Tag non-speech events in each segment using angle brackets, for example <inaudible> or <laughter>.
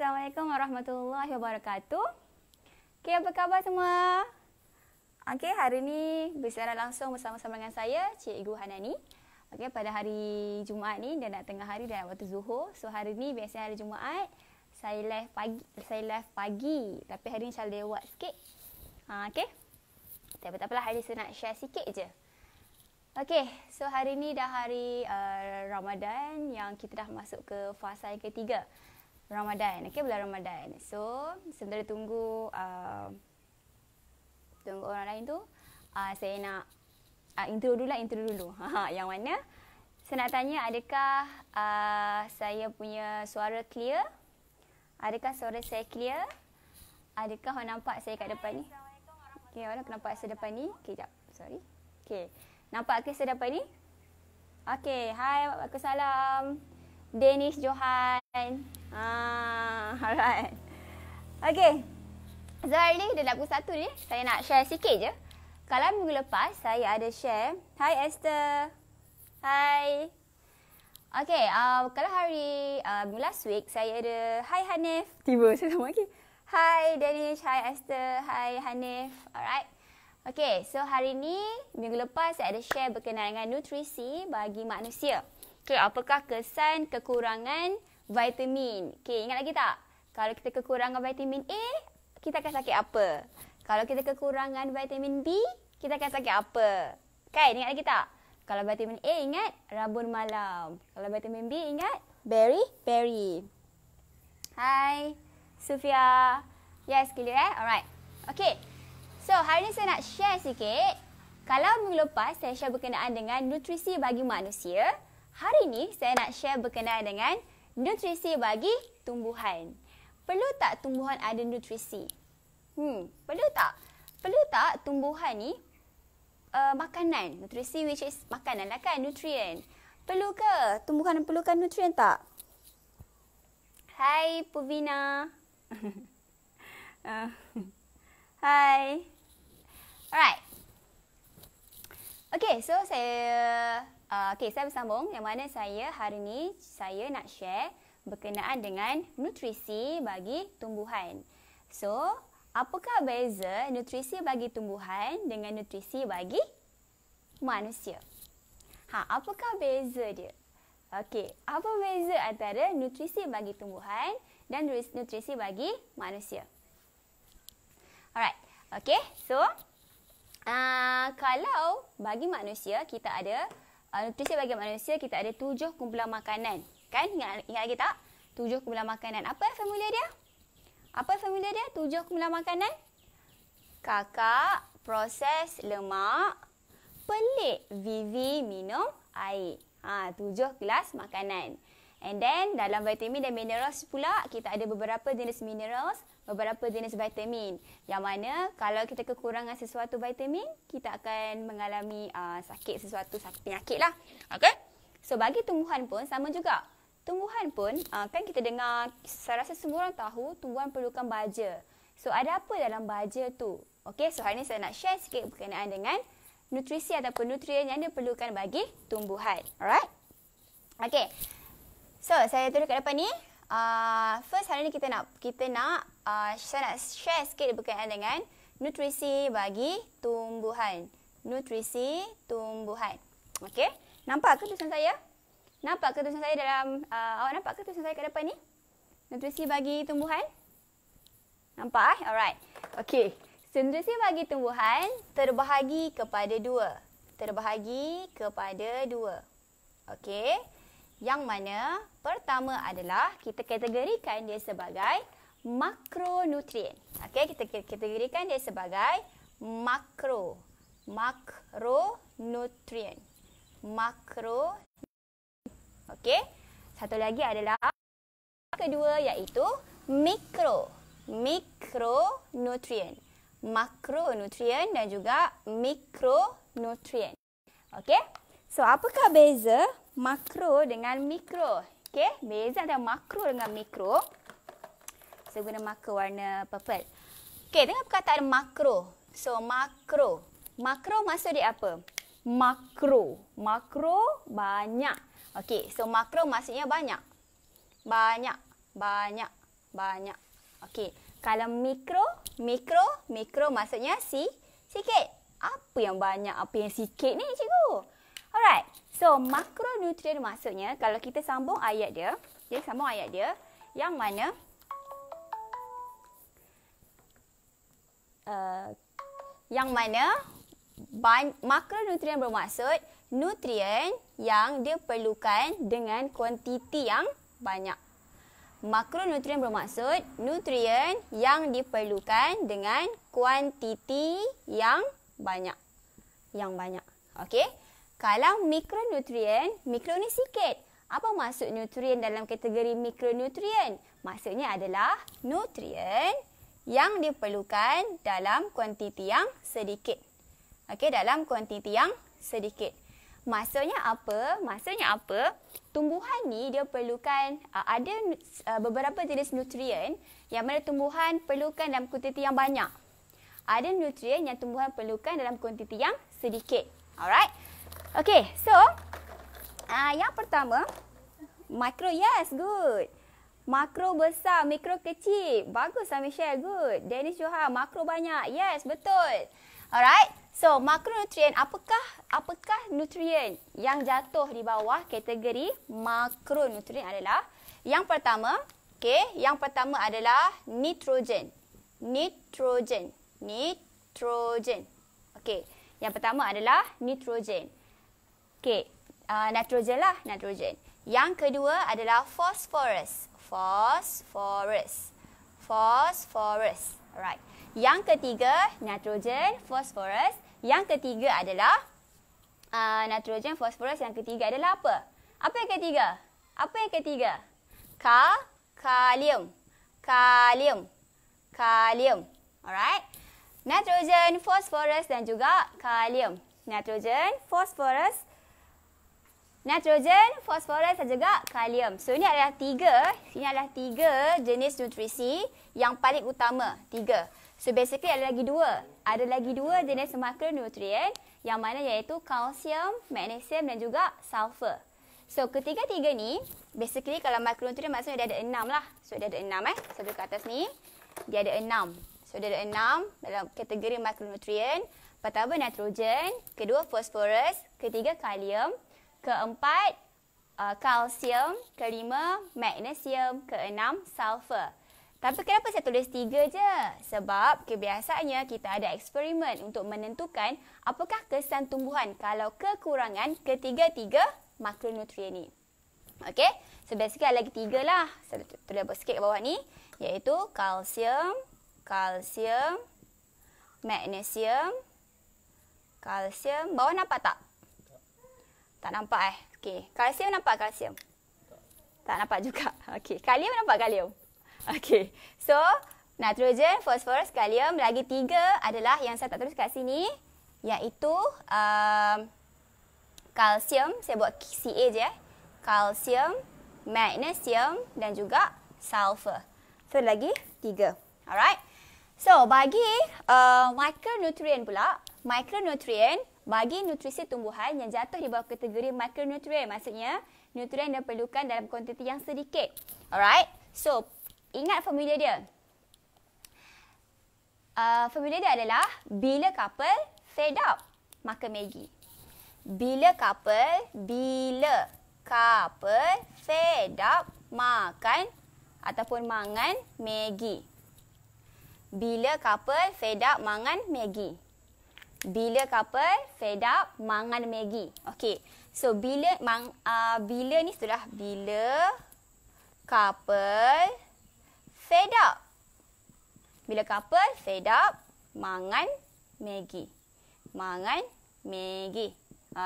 Assalamualaikum warahmatullahi wabarakatuh. Okay, apa khabar semua? Okay, hari ini bersiaran langsung bersama-sama dengan saya, Cikgu Hanani. Okay, pada hari Jumaat ni, dan nak tengah hari dan waktu zuhur. So, hari ni biasanya hari Jumaat, saya live pagi. Saya live pagi. Tapi hari ni saya lewat sikit. Ha, okay. Tapi tak apalah, hari ni saya nak share sikit je. Okey so hari ni dah hari uh, Ramadan yang kita dah masuk ke fasa yang ketiga. Ramadan. Okey, bulan Ramadan. So, sementara tunggu uh, tunggu orang lain tu, uh, saya nak uh, intro dulu lah, intro dulu. yang mana? Saya nak tanya adakah uh, saya punya suara clear? Adakah suara saya clear? Adakah orang nampak saya kat depan ni? Okey, orang nampak saya depan ni? Okey, jap. Sorry. Okey. Nampak ke saya depan ni? Okey, hai, Waalaikumsalam. Dennis Johan. Ah, alright. Okay. So hari ni dah lagu satu ni. Saya nak share sikit je. Kalau minggu lepas saya ada share. Hi Esther. Hi. Okay, uh, kalau hari uh, last week saya ada Hi Hanif. Tiba <laughs> saya sama lagi. Hi Danish, hi Esther, hi Hanif. Alright. Okay, so hari ni minggu lepas saya ada share berkenaan dengan nutrisi bagi manusia. Okay, apakah kesan kekurangan vitamin. Okey, ingat lagi tak? Kalau kita kekurangan vitamin A, kita akan sakit apa? Kalau kita kekurangan vitamin B, kita akan sakit apa? Kan, ingat lagi tak? Kalau vitamin A, ingat rabun malam. Kalau vitamin B, ingat berry, berry. Hai, Sufia. Yes, clear eh? Alright. Okay. So, hari ni saya nak share sikit. Kalau minggu lepas saya share berkenaan dengan nutrisi bagi manusia, hari ni saya nak share berkenaan dengan Nutrisi bagi tumbuhan. Perlu tak tumbuhan ada nutrisi? Hmm, perlu tak? Perlu tak tumbuhan ni uh, makanan? Nutrisi which is makanan lah kan, nutrien. Perlu ke? Tumbuhan perlukan nutrien tak? Hai, Puvina. <laughs> Uh, hai. Alright. Okay, so saya Uh, ah, okay, saya bersambung yang mana saya hari ini saya nak share berkenaan dengan nutrisi bagi tumbuhan. So, apakah beza nutrisi bagi tumbuhan dengan nutrisi bagi manusia? Ha, apakah beza dia? Okey, apa beza antara nutrisi bagi tumbuhan dan nutrisi bagi manusia? Alright, okey, so uh, kalau bagi manusia kita ada uh, ah, nutrisi bagi manusia kita ada tujuh kumpulan makanan. Kan? Ingat, ingat lagi tak? Tujuh kumpulan makanan. Apa formula dia? Apa formula dia? Tujuh kumpulan makanan. Kakak, proses lemak, pelik, vivi, minum, air. Ha, tujuh kelas makanan. And then dalam vitamin dan minerals pula kita ada beberapa jenis minerals, beberapa jenis vitamin. Yang mana kalau kita kekurangan sesuatu vitamin, kita akan mengalami uh, sakit sesuatu sakit penyakit lah. Okay. So bagi tumbuhan pun sama juga. Tumbuhan pun uh, kan kita dengar saya rasa semua orang tahu tumbuhan perlukan baja. So ada apa dalam baja tu? Okay, so hari ni saya nak share sikit berkenaan dengan nutrisi ataupun nutrien yang diperlukan bagi tumbuhan. Alright? Okay, So, saya turun kat depan ni. Uh, first, hari ni kita nak, kita nak, uh, saya nak share sikit berkaitan dengan nutrisi bagi tumbuhan. Nutrisi tumbuhan. Okay. Nampak ke tulisan saya? Nampak ke tulisan saya dalam, uh, awak nampak ke tulisan saya kat depan ni? Nutrisi bagi tumbuhan? Nampak eh? Alright. Okay. So, nutrisi bagi tumbuhan terbahagi kepada dua. Terbahagi kepada dua. Okay. Yang mana pertama adalah kita kategorikan dia sebagai makronutrien. Okey, kita kategorikan dia sebagai makro. Makronutrien. Makro. Okey. Satu lagi adalah kedua iaitu mikro. Mikronutrien. Makronutrien dan juga mikronutrien. Okey. So, apakah beza makro dengan mikro? Okay, beza antara makro dengan mikro. Saya guna marker warna purple. Okay, dengan perkataan makro. So, makro. Makro maksud dia apa? Makro. Makro banyak. Okay, so makro maksudnya banyak. Banyak. Banyak. Banyak. Okay, kalau mikro, mikro, mikro maksudnya si, sikit. Apa yang banyak, apa yang sikit ni cikgu? Alright. So, makronutrien maksudnya kalau kita sambung ayat dia, dia okay, sambung ayat dia yang mana uh, yang mana makronutrien bermaksud nutrien yang dia perlukan dengan kuantiti yang banyak. Makronutrien bermaksud nutrien yang diperlukan dengan kuantiti yang banyak. Yang banyak. Okey? Kalau mikronutrien, mikro ni sikit. Apa maksud nutrien dalam kategori mikronutrien? Maksudnya adalah nutrien yang diperlukan dalam kuantiti yang sedikit. Okey, dalam kuantiti yang sedikit. Maksudnya apa? Maksudnya apa? Tumbuhan ni dia perlukan uh, ada uh, beberapa jenis nutrien yang mana tumbuhan perlukan dalam kuantiti yang banyak. Ada nutrien yang tumbuhan perlukan dalam kuantiti yang sedikit. Alright? Okay, so uh, yang pertama, makro yes, good. Makro besar, mikro kecil. Bagus lah Michelle, good. Dennis Johar, makro banyak. Yes, betul. Alright, so makronutrien, apakah apakah nutrien yang jatuh di bawah kategori makronutrien adalah yang pertama, okay, yang pertama adalah nitrogen. Nitrogen, nitrogen. Okay, yang pertama adalah nitrogen. Okay, uh, ah, nitrogen lah, nitrogen. Yang kedua adalah phosphorus. Phosphorus. Phosphorus. Alright. Yang ketiga, nitrogen, phosphorus. Yang ketiga adalah uh, nitrogen, phosphorus. Yang ketiga adalah apa? Apa yang ketiga? Apa yang ketiga? Ka, kalium. Kalium. Kalium. Alright. Nitrogen, phosphorus dan juga kalium. Nitrogen, phosphorus, Nitrogen, fosforus dan juga kalium. So ini adalah tiga, ini adalah tiga jenis nutrisi yang paling utama. Tiga. So basically ada lagi dua. Ada lagi dua jenis makronutrien yang mana iaitu kalsium, magnesium dan juga sulfur. So ketiga-tiga ni, basically kalau makronutrien maksudnya dia ada enam lah. So dia ada enam eh. So dia ke atas ni, dia ada enam. So dia ada enam dalam kategori makronutrien. Pertama nitrogen, kedua fosforus, ketiga kalium, keempat uh, kalsium, kelima magnesium, keenam sulfur. Tapi kenapa saya tulis tiga je? Sebab kebiasaannya kita ada eksperimen untuk menentukan apakah kesan tumbuhan kalau kekurangan ketiga-tiga makronutrien ni. Okay, so basically lagi tiga lah. Saya tulis apa sikit bawah ni. Iaitu kalsium, kalsium, magnesium, kalsium. Bawah nampak tak? Tak nampak eh. Okey. Kalsium nampak kalsium? Tak nampak juga. <laughs> Okey. Kalium nampak kalium? Okey. So, nitrogen, fosforus, kalium. Lagi tiga adalah yang saya tak tulis kat sini. Iaitu um, kalsium. Saya buat CA je eh. Kalsium, magnesium dan juga sulfur. So, lagi tiga. Alright. So, bagi uh, micronutrient pula. Micronutrient bagi nutrisi tumbuhan yang jatuh di bawah kategori makronutrien maksudnya nutrien yang diperlukan dalam kuantiti yang sedikit. Alright. So, ingat formula dia. Uh, formula dia adalah bila couple fed up maka Maggie. Bila couple bila couple fed up makan ataupun mangan Maggie. Bila couple fed up mangan Maggie. Bila kapal fed up mangan Maggi. Okay. So, bila mang, uh, bila ni sudah. Bila kapal fed up. Bila kapal fed up mangan Maggi. Mangan Maggi.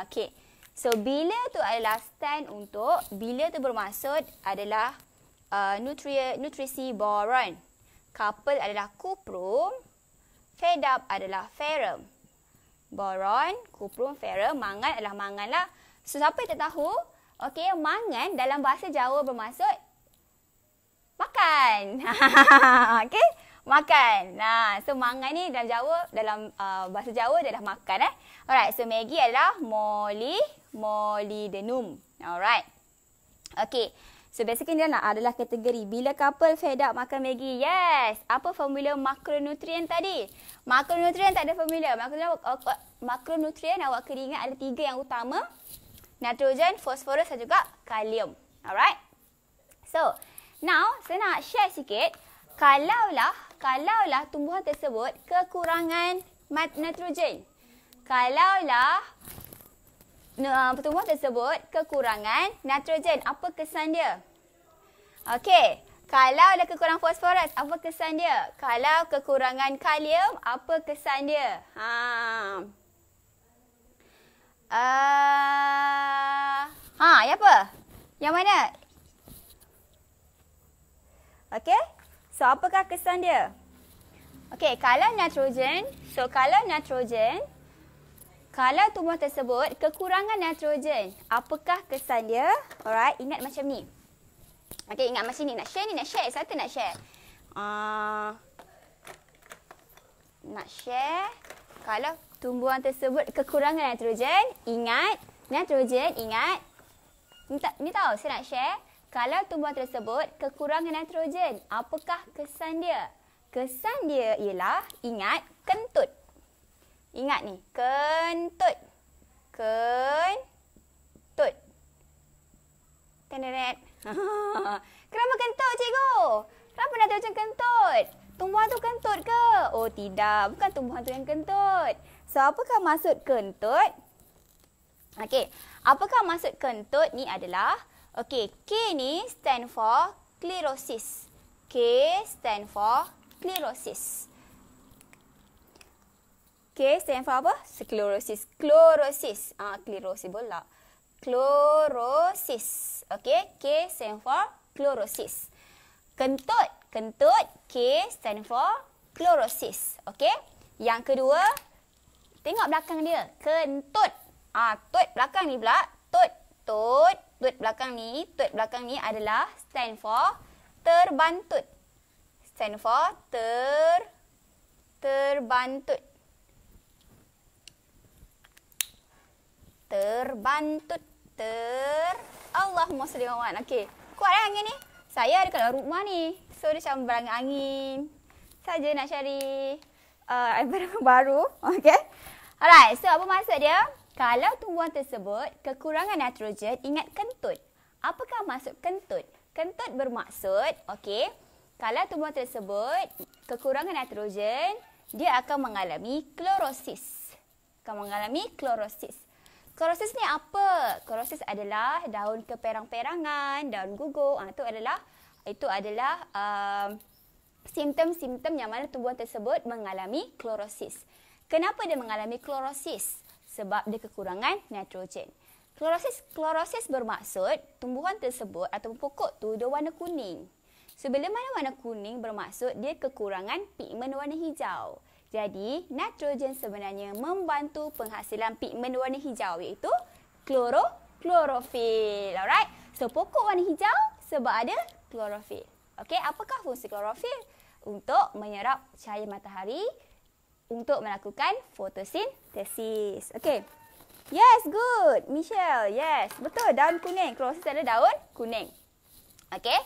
Okay. So, bila tu adalah stand untuk, bila tu bermaksud adalah uh, nutri nutrisi boron. Kapal adalah kuprum, Fed up adalah ferum boron, kuprum, ferum, mangan adalah mangan lah. So, siapa yang tak tahu, Okey, mangan dalam bahasa Jawa bermaksud makan. <laughs> Okey, makan. Nah, so, mangan ni dalam Jawa, dalam uh, bahasa Jawa adalah makan. Eh. Alright, so Maggie adalah moli, molidenum. Alright. okey. So basically dia nak adalah kategori bila couple fed up makan Maggi. Yes. Apa formula makronutrien tadi? Makronutrien tak ada formula. Makronutrien, makronutrien awak kena ingat ada tiga yang utama. Nitrogen, fosforus dan juga kalium. Alright. So now saya nak share sikit. Kalaulah, kalaulah tumbuhan tersebut kekurangan nitrogen. Kalaulah uh, pertumbuhan tersebut kekurangan nitrogen. Apa kesan dia? Okey, kalau ada kekurangan fosforus, apa kesan dia? Kalau kekurangan kalium, apa kesan dia? Ha. Uh, ha, yang apa? Yang mana? Okey. So, apakah kesan dia? Okey, kalau nitrogen, so kalau nitrogen, kalau tumbuh tersebut kekurangan nitrogen, apakah kesan dia? Alright, ingat macam ni. Okay, ingat macam ni. Nak share ni, nak share. Satu nak share. Uh, nak share. Kalau tumbuhan tersebut kekurangan nitrogen, ingat. Nitrogen, ingat. Ni, ta- ni tahu, saya nak share. Kalau tumbuhan tersebut kekurangan nitrogen, apakah kesan dia? Kesan dia ialah, ingat, kentut. Ingat ni, kentut. Kentut. Tenet. <laughs> Kenapa kentut, cikgu? Kenapa nak macam kentut? Tumbuhan tu kentut ke? Oh, tidak. Bukan tumbuhan tu yang kentut. So, apakah maksud kentut? Okey. Apakah maksud kentut ni adalah? Okey, K ni stand for klerosis. K stand for Klerosis. K stand for apa? Sclerosis. Sclerosis. Ah, uh, sclerosis pula. Sclerosis. Okay. K stand for sclerosis. Kentut. Kentut. K stand for sclerosis. Okay. Yang kedua. Tengok belakang dia. Kentut. Ah, tut belakang ni pula. Tut. Tut. Tut belakang ni. Tut belakang ni adalah stand for terbantut. Stand for ter terbantut. terbantut ter Allah salli wa Okey. Kuat eh angin ni? Saya ada kat rumah ni. So dia macam berangin angin. Saja nak cari uh, environment <laughs> baru. Okey. Alright, so apa maksud dia? Kalau tumbuhan tersebut kekurangan nitrogen, ingat kentut. Apakah maksud kentut? Kentut bermaksud, okey, kalau tumbuhan tersebut kekurangan nitrogen, dia akan mengalami klorosis. Akan mengalami klorosis. Klorosis ni apa? Klorosis adalah daun keperang-perangan, daun gugur. Ha, ah, itu adalah itu adalah um, simptom-simptom yang mana tumbuhan tersebut mengalami klorosis. Kenapa dia mengalami klorosis? Sebab dia kekurangan nitrogen. Klorosis klorosis bermaksud tumbuhan tersebut atau pokok tu dia warna kuning. So, mana warna kuning bermaksud dia kekurangan pigmen warna hijau. Jadi, nitrogen sebenarnya membantu penghasilan pigmen warna hijau iaitu kloro klorofil. Alright? So, pokok warna hijau sebab ada klorofil. Okey, apakah fungsi klorofil? Untuk menyerap cahaya matahari untuk melakukan fotosintesis. Okey. Yes, good. Michelle, yes. Betul, daun kuning. Klorofil ada daun kuning. Okey.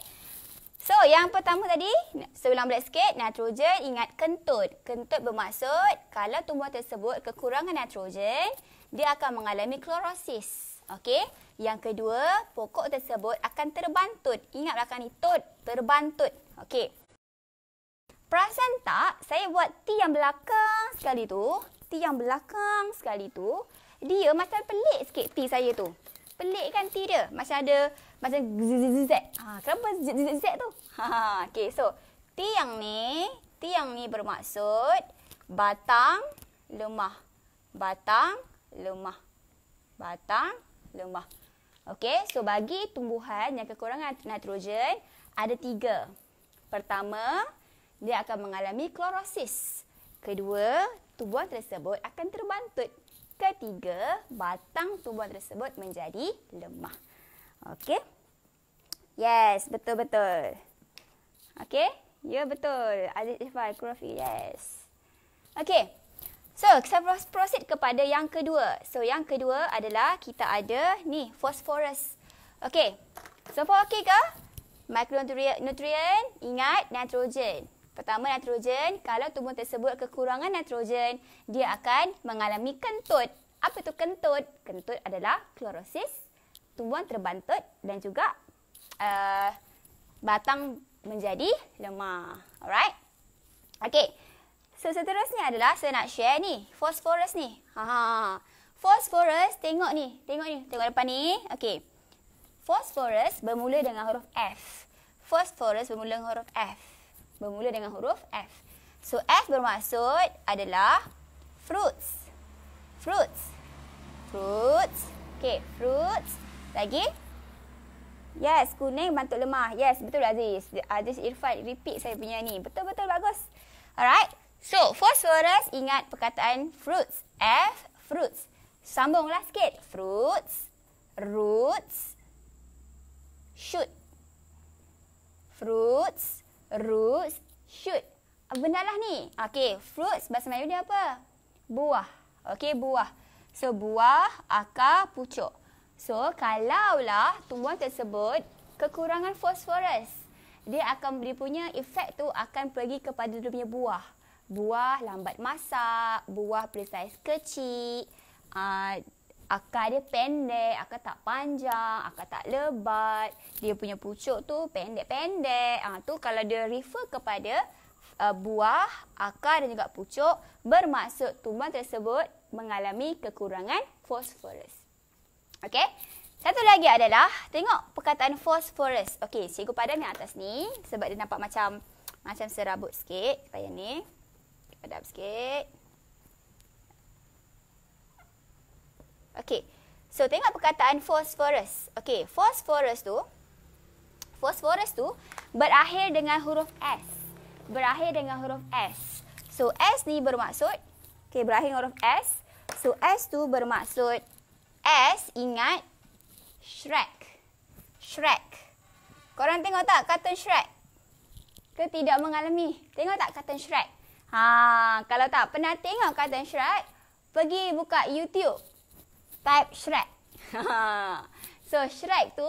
So, yang pertama tadi, saya ulang balik sikit, nitrogen ingat kentut. Kentut bermaksud kalau tumbuhan tersebut kekurangan nitrogen, dia akan mengalami klorosis. Okey. Yang kedua, pokok tersebut akan terbantut. Ingat belakang ni, tut, terbantut. Okey. Perasan tak, saya buat T yang belakang sekali tu, T yang belakang sekali tu, dia macam pelik sikit T saya tu. Pelik kan T dia? Macam ada macam zzz. Ha, kenapa zzz tu? Ha, ha, ha, okay, so tiang ni, tiang ni bermaksud batang lemah. Batang lemah. Batang lemah. Okay, so bagi tumbuhan yang kekurangan nitrogen, ada tiga. Pertama, dia akan mengalami klorosis. Kedua, tubuhan tersebut akan terbantut. Ketiga, batang tubuhan tersebut menjadi lemah. Okey. Yes, betul-betul. Okey. Ya, yeah, betul. Adik Ifai, Krofi, yes. Okey. So, kita proceed kepada yang kedua. So, yang kedua adalah kita ada ni, phosphorus. Okey. So, apa okey ke? Micronutrient, ingat nitrogen. Pertama, nitrogen. Kalau tubuh tersebut kekurangan nitrogen, dia akan mengalami kentut. Apa tu kentut? Kentut adalah chlorosis tumbuhan terbantut dan juga uh, batang menjadi lemah. Alright. okey. So, seterusnya adalah saya nak share ni. Fosforus ni. Ha ha. Fosforus, tengok ni. Tengok ni. Tengok depan ni. Okay. Fosforus bermula dengan huruf F. Fosforus bermula dengan huruf F. Bermula dengan huruf F. So, F bermaksud adalah fruits. Fruits. Fruits. Okey. fruits. Lagi. Yes, kuning bantuk lemah. Yes, betul Aziz. Aziz Irfan repeat saya punya ni. Betul-betul bagus. Alright. So, phosphorus ingat perkataan fruits. F, fruits. Sambunglah sikit. Fruits, roots, shoot. Fruits, roots, shoot. Benda lah ni. Okay, fruits bahasa Melayu dia apa? Buah. Okay, buah. So, buah, akar, pucuk. So, kalaulah tumbuhan tersebut kekurangan fosforus, dia akan dia punya efek tu akan pergi kepada dia punya buah. Buah lambat masak, buah bersaiz kecil, uh, akar dia pendek, akar tak panjang, akar tak lebat, dia punya pucuk tu pendek-pendek. Ah tu kalau dia refer kepada uh, buah, akar dan juga pucuk, bermaksud tumbuhan tersebut mengalami kekurangan fosforus. Okey. Satu lagi adalah tengok perkataan phosphorus. Okey, cikgu padam yang atas ni sebab dia nampak macam macam serabut sikit. Payah ni. Padam sikit. Okey. So tengok perkataan phosphorus. Okey, phosphorus tu phosphorus tu berakhir dengan huruf S. Berakhir dengan huruf S. So S ni bermaksud okey berakhir dengan huruf S. So S tu bermaksud S ingat Shrek. Shrek. Korang tengok tak kartun Shrek? Ke tidak mengalami? Tengok tak kartun Shrek? Ha, kalau tak pernah tengok kartun Shrek, pergi buka YouTube. Type Shrek. <laughs> so Shrek tu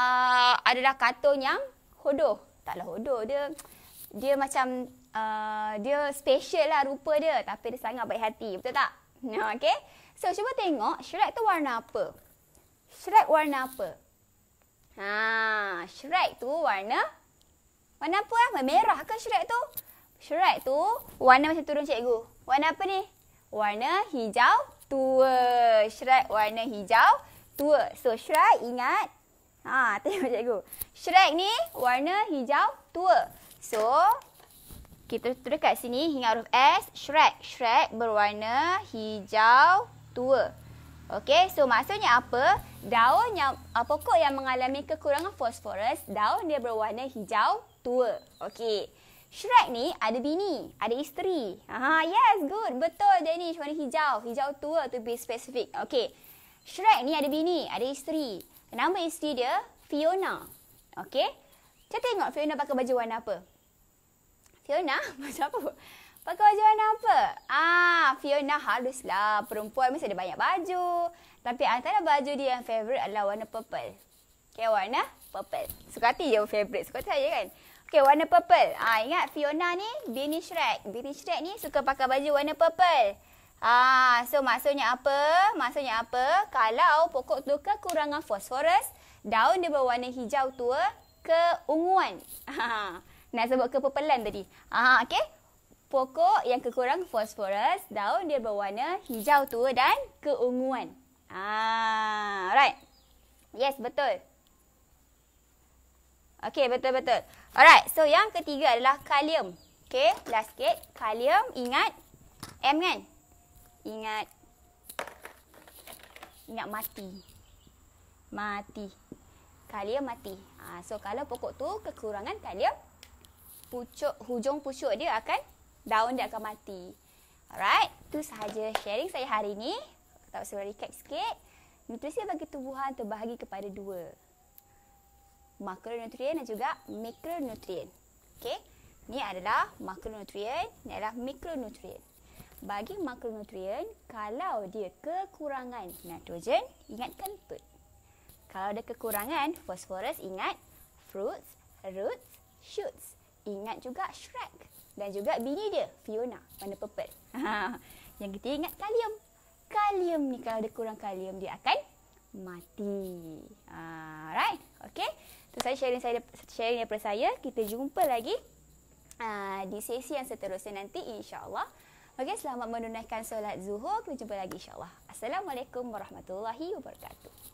uh, adalah kartun yang hodoh. Taklah hodoh dia. Dia macam uh, dia special lah rupa dia. Tapi dia sangat baik hati. Betul tak? <laughs> Okay. So, cuba tengok Shrek tu warna apa? Shrek warna apa? Ha, Shrek tu warna warna apa? Lah? Merah ke Shrek tu? Shrek tu warna macam turun cikgu. Warna apa ni? Warna hijau tua. Shrek warna hijau tua. So, Shrek ingat. Ha, <laughs> tengok cikgu. Shrek ni warna hijau tua. So, kita tu dekat sini hingga huruf S. Shrek. Shrek berwarna hijau tua tua. Okey, so maksudnya apa? Daun yang uh, pokok yang mengalami kekurangan fosforus, daun dia berwarna hijau tua. Okey. Shrek ni ada bini, ada isteri. Ha, yes, good. Betul dia ni warna hijau, hijau tua to be specific. Okey. Shrek ni ada bini, ada isteri. Nama isteri dia Fiona. Okey. Kita tengok Fiona pakai baju warna apa. Fiona, baju <laughs> apa? Pakai baju warna apa? Ah, Fiona haruslah. Perempuan mesti ada banyak baju. Tapi antara baju dia yang favorite adalah warna purple. Okay, warna purple. Suka hati je favourite. Suka hati saya kan? Okay, warna purple. Ah, ingat Fiona ni bini Shrek. Bini Shrek ni suka pakai baju warna purple. Ah, so maksudnya apa? Maksudnya apa? Kalau pokok tu kekurangan fosforus, daun dia berwarna hijau tua keunguan. Ah, <laughs> nak sebut kepepelan tadi. Ah, okay pokok yang kekurangan fosforus, daun dia berwarna hijau tua dan keunguan. Ah, alright. Yes, betul. Okay, betul-betul. Alright, so yang ketiga adalah kalium. Okay, last sikit. Kalium, ingat M kan? Ingat. Ingat mati. Mati. Kalium mati. Ha, so, kalau pokok tu kekurangan kalium, pucuk, hujung pucuk dia akan daun dia akan mati. Alright, tu sahaja sharing saya hari ini. Tak usah recap sikit. Nutrisi bagi tumbuhan terbahagi kepada dua. Makronutrien dan juga mikronutrien. Okay, ni adalah makronutrien, ni adalah mikronutrien. Bagi makronutrien, kalau dia kekurangan nitrogen, ingat kentut. Kalau ada kekurangan fosforus, ingat fruits, roots, shoots. Ingat juga shrek dan juga bini dia Fiona warna purple. Ha. <laughs> Yang kita ingat kalium. Kalium ni kalau ada kurang kalium dia akan mati. Alright. Okay. Itu saya sharing saya sharing daripada saya. Kita jumpa lagi uh, di sesi yang seterusnya nanti Insyaallah. allah selamat menunaikan solat zuhur. Kita jumpa lagi Insyaallah. Assalamualaikum warahmatullahi wabarakatuh.